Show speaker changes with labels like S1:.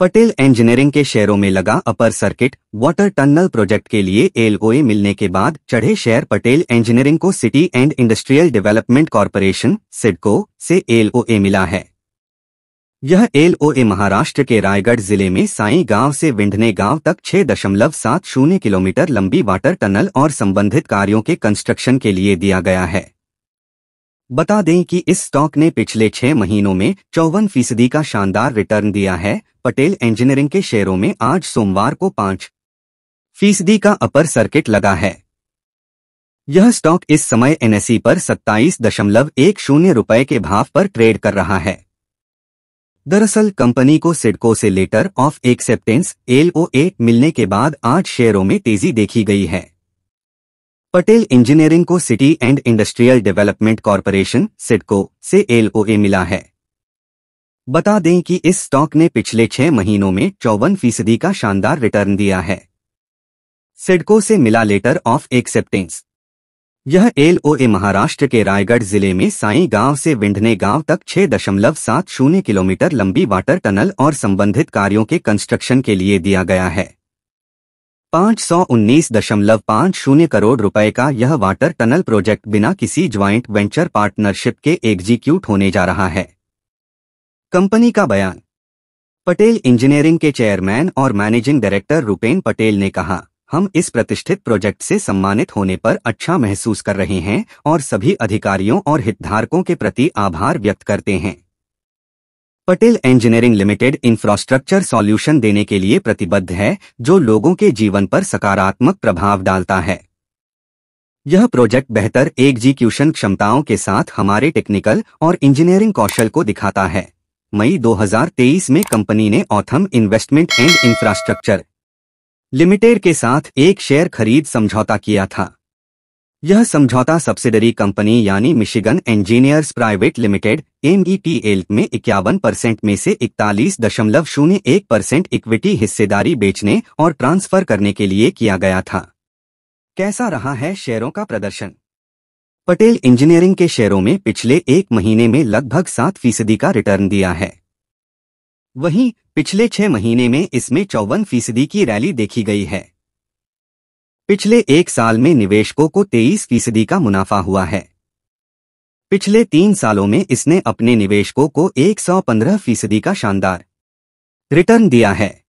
S1: Patel Engineering के शेयरों में लगा upper circuit water tunnel project के लिए एलओए मिलने के बाद चढ़े शेयर पटेल इंजीनियरिंग को City and Industrial Development Corporation CIDCO से एलओए मिला है यह एलओए महाराष्ट्र के रायगढ़ जिले में साई गांव से विंधने गांव तक छह दशमलव सात शून्य किलोमीटर लंबी वाटर टनल और संबंधित कार्यों के कंस्ट्रक्शन के लिए दिया गया है बता दें कि इस स्टॉक ने पिछले छह महीनों में चौवन फीसदी का शानदार रिटर्न दिया है पटेल इंजीनियरिंग के शेयरों में आज सोमवार को पांच फीसदी का अपर सर्किट लगा है यह स्टॉक इस समय एनएसई e पर सत्ताईस दशमलव एक शून्य रुपये के भाव पर ट्रेड कर रहा है दरअसल कंपनी को सिडको से लेटर ऑफ एक्सेप्टेंस एल मिलने के बाद आज शेयरों में तेजी देखी गई है पटेल इंजीनियरिंग को City and Industrial Development Corporation CIDCO से एलओए मिला है बता दें कि इस स्टॉक ने पिछले छह महीनों में चौवन फीसदी का शानदार रिटर्न दिया है सिडको से मिला लेटर ऑफ एक्सेप्टेंस यह एलओए महाराष्ट्र के रायगढ़ जिले में साई गांव से विंढने गांव तक छह दशमलव सात शून्य किलोमीटर लंबी वाटर टनल और संबंधित कार्यों के कंस्ट्रक्शन के लिए दिया गया है पाँच सौ उन्नीस दशमलव पाँच शून्य करोड़ रुपए का यह वाटर टनल प्रोजेक्ट बिना किसी ज्वाइंट वेंचर पार्टनरशिप के एग्जीक्यूट होने जा रहा है कंपनी का बयान पटेल इंजीनियरिंग के चेयरमैन और मैनेजिंग डायरेक्टर रुपेन पटेल ने कहा हम इस प्रतिष्ठित प्रोजेक्ट से सम्मानित होने पर अच्छा महसूस कर रहे हैं और सभी अधिकारियों और हितधारकों के प्रति आभार व्यक्त करते हैं Patel Engineering Limited infrastructure solution देने के लिए प्रतिबद्ध है जो लोगों के जीवन पर सकारात्मक प्रभाव डालता है यह प्रोजेक्ट बेहतर एग्जीक्यूशन क्षमताओं के साथ हमारे टेक्निकल और इंजीनियरिंग कौशल को दिखाता है मई 2023 में कंपनी ने Autham Investment and Infrastructure Limited के साथ एक शेयर खरीद समझौता किया था यह समझौता सब्सिडरी कंपनी यानी Michigan Engineers Private Limited M में इक्यावन परसेंट में से इकतालीस दशमलव शून्य एक परसेंट इक्विटी हिस्सेदारी बेचने और ट्रांसफर करने के लिए किया गया था कैसा रहा है शेयरों का प्रदर्शन पटेल इंजीनियरिंग के शेयरों में पिछले एक महीने में लगभग सात फीसदी का रिटर्न दिया है वहीं पिछले छह महीने में इसमें चौवन फीसदी की रैली देखी गई है पिछले एक साल में निवेशकों को तेईस फीसदी का मुनाफा हुआ है पिछले तीन सालों में इसने अपने निवेशकों को 115 फीसदी का शानदार रिटर्न दिया है